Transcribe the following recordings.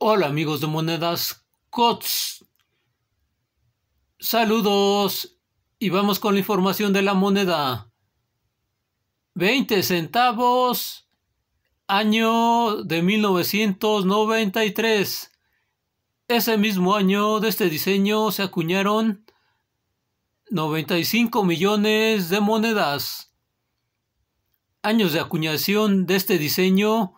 Hola amigos de Monedas COTS. Saludos y vamos con la información de la moneda. 20 centavos, año de 1993. Ese mismo año de este diseño se acuñaron 95 millones de monedas. Años de acuñación de este diseño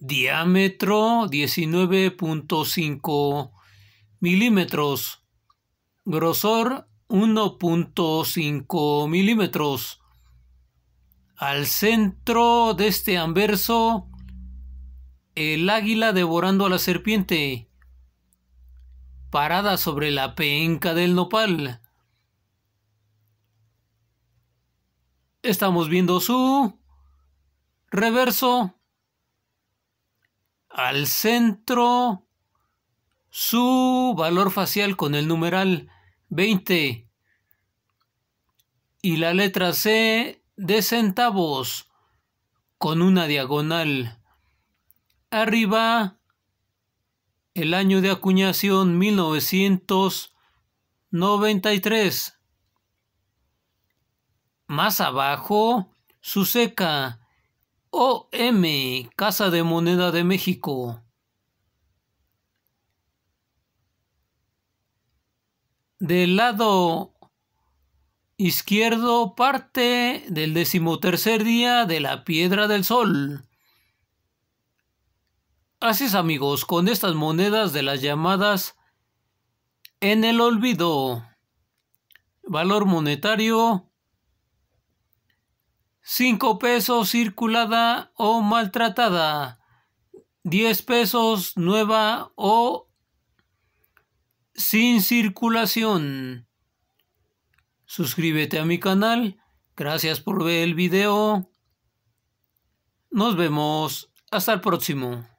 diámetro 19.5 milímetros, grosor 1.5 milímetros. Al centro de este anverso, el águila devorando a la serpiente, parada sobre la penca del nopal. Estamos viendo su reverso al centro su valor facial con el numeral 20 y la letra C de centavos con una diagonal. Arriba el año de acuñación 1993. Más abajo su seca OM, Casa de Moneda de México. Del lado izquierdo parte del decimotercer día de la Piedra del Sol. Así es amigos, con estas monedas de las llamadas en el olvido. Valor monetario 5 pesos circulada o maltratada, 10 pesos nueva o sin circulación. Suscríbete a mi canal. Gracias por ver el video. Nos vemos. Hasta el próximo.